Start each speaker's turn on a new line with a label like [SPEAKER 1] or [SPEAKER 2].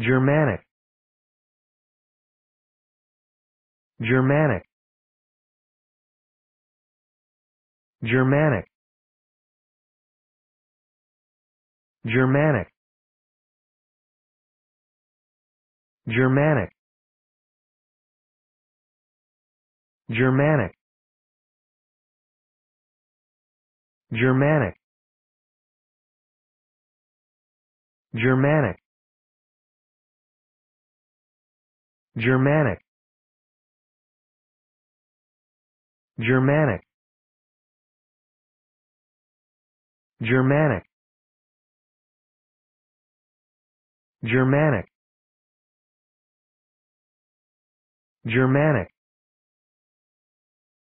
[SPEAKER 1] Germanic Germanic Germanic Germanic Germanic Germanic Germanic Germanic Germanic Germanic Germanic Germanic Germanic